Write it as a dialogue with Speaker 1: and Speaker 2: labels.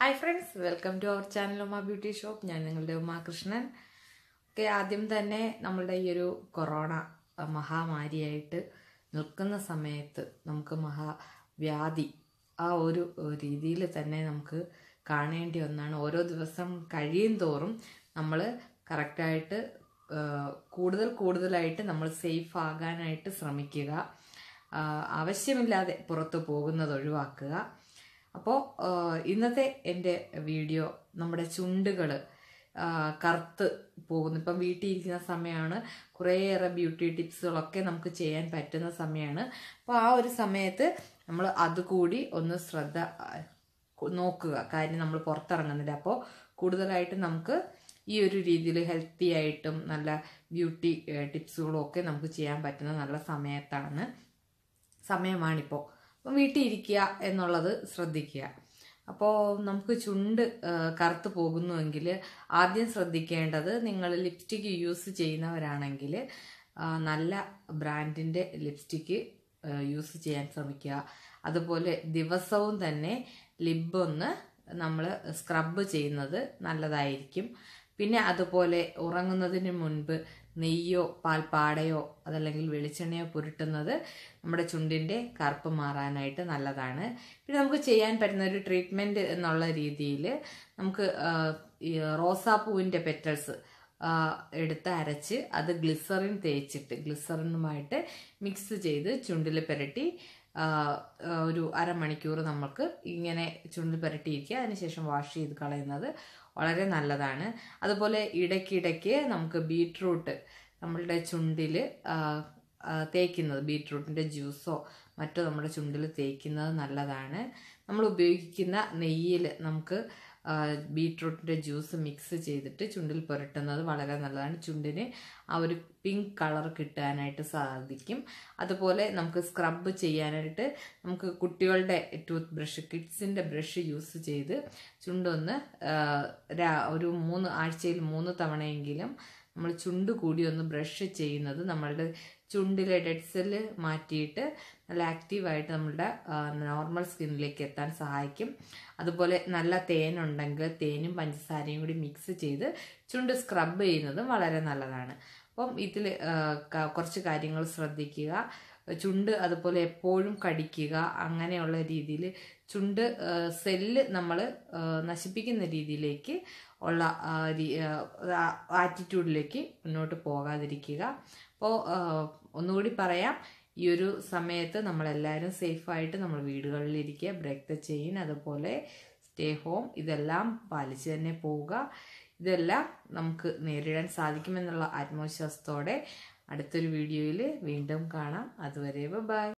Speaker 1: hi friends welcome to our channel Uma beauty shop ഞാൻ നിങ്ങളുടെ ഉമാകൃഷ്ണൻ ഒക്കെ ആദ്യം തന്നെ നമ്മളുടെ ഈ ഒരു കൊറോണ മഹാമാരിയായിട്ട് നിൽക്കുന്ന സമയത്ത് നമുക്ക് മഹാവ്യാധി ആ ഒരു രീതിയിൽ തന്നെ നമുക്ക് കാണേണ്ടി ഒന്നാണ് ഓരോ ദിവസം കഴിയും തോറും നമ്മൾ കറക്റ്റായിട്ട് കൂടുതൽ കൂടുതലായിട്ട് നമ്മൾ സേഫ് ആകാനായിട്ട് ശ്രമിക്കുക ആവശ്യമില്ലാതെ പുറത്ത് പോകുന്നത് ഒഴിവാക്കുക അപ്പോൾ ഇന്നത്തെ എൻ്റെ വീഡിയോ നമ്മുടെ ചുണ്ടുകൾ കറുത്ത് പോകുന്നു ഇപ്പം വീട്ടിൽ ഇരിക്കുന്ന സമയമാണ് കുറേയേറെ ബ്യൂട്ടി ടിപ്സുകളൊക്കെ നമുക്ക് ചെയ്യാൻ പറ്റുന്ന സമയമാണ് അപ്പോൾ ആ ഒരു സമയത്ത് നമ്മൾ അതുകൂടി ഒന്ന് ശ്രദ്ധ നോക്കുക കാര്യം നമ്മൾ പുറത്തിറങ്ങുന്നില്ല അപ്പോൾ കൂടുതലായിട്ട് നമുക്ക് ഈ ഒരു രീതിയിൽ ഹെൽത്തി ആയിട്ടും നല്ല ബ്യൂട്ടി ടിപ്സുകളും ഒക്കെ നമുക്ക് ചെയ്യാൻ പറ്റുന്ന നല്ല സമയത്താണ് സമയമാണിപ്പോൾ വീട്ടിൽ ഇരിക്കുക എന്നുള്ളത് ശ്രദ്ധിക്കുക അപ്പോൾ നമുക്ക് ചുണ്ട് കറുത്ത് പോകുന്നുവെങ്കിൽ ആദ്യം ശ്രദ്ധിക്കേണ്ടത് നിങ്ങൾ ലിപ്സ്റ്റിക്ക് യൂസ് ചെയ്യുന്നവരാണെങ്കിൽ നല്ല ബ്രാൻഡിൻ്റെ ലിപ്സ്റ്റിക്ക് യൂസ് ചെയ്യാൻ ശ്രമിക്കുക അതുപോലെ ദിവസവും തന്നെ ലിബ് ഒന്ന് നമ്മൾ സ്ക്രബ് ചെയ്യുന്നത് നല്ലതായിരിക്കും പിന്നെ അതുപോലെ ഉറങ്ങുന്നതിന് മുൻപ് നെയ്യോ പാൽപ്പാടയോ അതല്ലെങ്കിൽ വെളിച്ചെണ്ണയോ പുരട്ടുന്നത് നമ്മുടെ ചുണ്ടിൻ്റെ കറുപ്പ് മാറാനായിട്ട് നല്ലതാണ് പിന്നെ നമുക്ക് ചെയ്യാൻ പറ്റുന്ന ഒരു ട്രീറ്റ്മെൻറ്റ് എന്നുള്ള രീതിയിൽ നമുക്ക് റോസാപ്പൂവിൻ്റെ പെറ്റൽസ് എടുത്ത് അരച്ച് അത് ഗ്ലിസറിൻ തേച്ചിട്ട് ഗ്ലിസറിനുമായിട്ട് മിക്സ് ചെയ്ത് ചുണ്ടിൽ പുരട്ടി ഒരു അരമണിക്കൂർ നമുക്ക് ഇങ്ങനെ ചുണ്ടിൽ പുരട്ടിയിരിക്കുക അതിനുശേഷം വാഷ് ചെയ്ത് കളയുന്നത് വളരെ നല്ലതാണ് അതുപോലെ ഇടയ്ക്കിടയ്ക്ക് നമുക്ക് ബീട്രൂട്ട് നമ്മളുടെ ചുണ്ടിൽ തേക്കുന്നത് ബീട്രൂട്ടിൻ്റെ ജ്യൂസോ മറ്റോ നമ്മുടെ ചുണ്ടിൽ തേക്കുന്നത് നല്ലതാണ് നമ്മൾ ഉപയോഗിക്കുന്ന നെയ്യിൽ നമുക്ക് ബീട്രൂട്ടിൻ്റെ ജ്യൂസ് മിക്സ് ചെയ്തിട്ട് ചുണ്ടിൽ പുരട്ടുന്നത് വളരെ നല്ലതാണ് ചുണ്ടിന് ആ ഒരു പിങ്ക് കളർ കിട്ടാനായിട്ട് സാധിക്കും അതുപോലെ നമുക്ക് സ്ക്രബ് ചെയ്യാനായിട്ട് നമുക്ക് കുട്ടികളുടെ ടൂത്ത് ബ്രഷ് കിഡ്സിൻ്റെ ബ്രഷ് യൂസ് ചെയ്ത് ചുണ്ടൊന്ന് ഒരു മൂന്ന് ആഴ്ചയിൽ മൂന്ന് തവണയെങ്കിലും നമ്മൾ ചുണ്ട് കൂടി ഒന്ന് ബ്രഷ് ചെയ്യുന്നത് നമ്മളുടെ ചുണ്ടിലെ ഡെഡ് സെല്ല് മാറ്റിയിട്ട് നല്ല ആക്റ്റീവായിട്ട് നമ്മളുടെ നോർമൽ സ്കിന്നിലേക്ക് എത്താൻ സഹായിക്കും അതുപോലെ നല്ല തേനുണ്ടെങ്കിൽ തേനും പഞ്ചസാരയും കൂടി മിക്സ് ചെയ്ത് ചുണ്ട് സ്ക്രബ് ചെയ്യുന്നതും വളരെ നല്ലതാണ് അപ്പം ഇതിൽ കുറച്ച് കാര്യങ്ങൾ ശ്രദ്ധിക്കുക ചുണ്ട് അതുപോലെ എപ്പോഴും കടിക്കുക അങ്ങനെയുള്ള രീതിയിൽ ചുണ്ട് സെല്ല് നമ്മൾ നശിപ്പിക്കുന്ന രീതിയിലേക്ക് ഉള്ള ആറ്റിറ്റ്യൂഡിലേക്ക് മുന്നോട്ട് പോകാതിരിക്കുക അപ്പോൾ ഒന്നുകൂടി പറയാം ഈ ഒരു സമയത്ത് നമ്മളെല്ലാവരും സേഫായിട്ട് നമ്മൾ വീടുകളിലിരിക്കുക ബ്രേക്ക് ദ ചെയിൻ അതുപോലെ സ്റ്റേ ഹോം ഇതെല്ലാം പാലിച്ച് തന്നെ പോവുക ഇതെല്ലാം നമുക്ക് നേരിടാൻ സാധിക്കുമെന്നുള്ള ആത്മവിശ്വാസത്തോടെ അടുത്തൊരു വീഡിയോയിൽ വീണ്ടും കാണാം അതുവരെ ബൈ